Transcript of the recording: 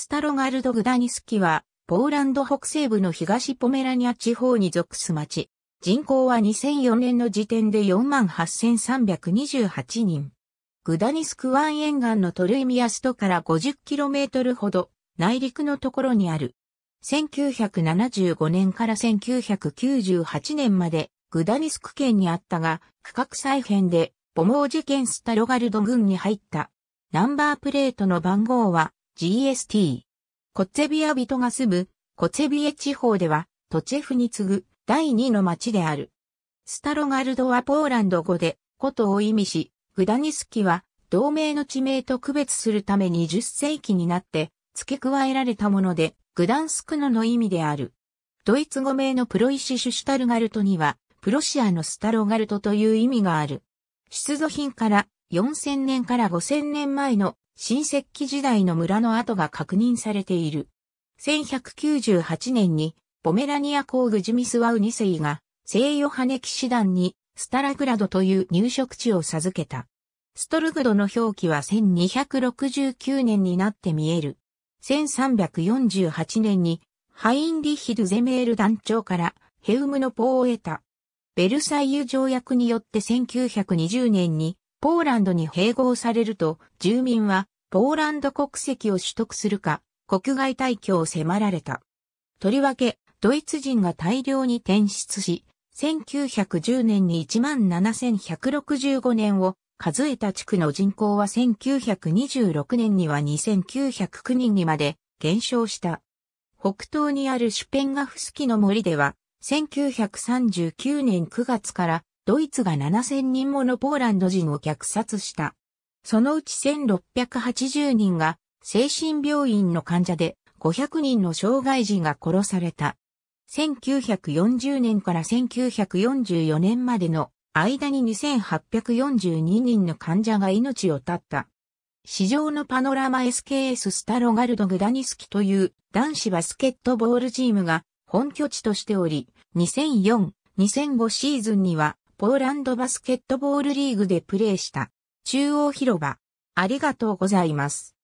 スタロガルド・グダニスキは、ポーランド北西部の東ポメラニア地方に属す町。人口は2004年の時点で48,328人。グダニスク湾沿岸のトルイミアストから 50km ほど内陸のところにある。1975年から1998年までグダニスク県にあったが、区画再編でボモー事件スタロガルド郡に入った。ナンバープレートの番号は GST。コッツェビア人が住むコッツェビエ地方ではトチェフに次ぐ第二の町である。スタロガルドはポーランド語で古都を意味し、グダニスキは同盟の地名と区別するため20世紀になって付け加えられたもので、グダンスクノの意味である。ドイツ語名のプロイシシュシュタルガルトには、プロシアのスタロガルトという意味がある。出土品から4000年から5000年前の新石器時代の村の跡が確認されている。1198年に、ポメラニア公グジミスワウ2世が、西ヨハネ騎士団に、スタラグラドという入植地を授けた。ストルグドの表記は1269年になって見える。1348年に、ハインリヒルゼメール団長からヘウムのポを得た。ベルサイユ条約によって1920年にポーランドに併合されると、住民はポーランド国籍を取得するか、国外退去を迫られた。とりわけ、ドイツ人が大量に転出し、1910年に17,165年を数えた地区の人口は1926年には2,909人にまで減少した。北東にあるシュペンガフスキの森では、1939年9月からドイツが7000人ものポーランド人を虐殺した。そのうち1680人が精神病院の患者で500人の障害児が殺された。1940年から1944年までの間に2842人の患者が命を絶った。市場のパノラマ SKS スタロガルド・グダニスキという男子バスケットボールチームが本拠地としており、2004、2005シーズンにはポーランドバスケットボールリーグでプレーした。中央広場。ありがとうございます。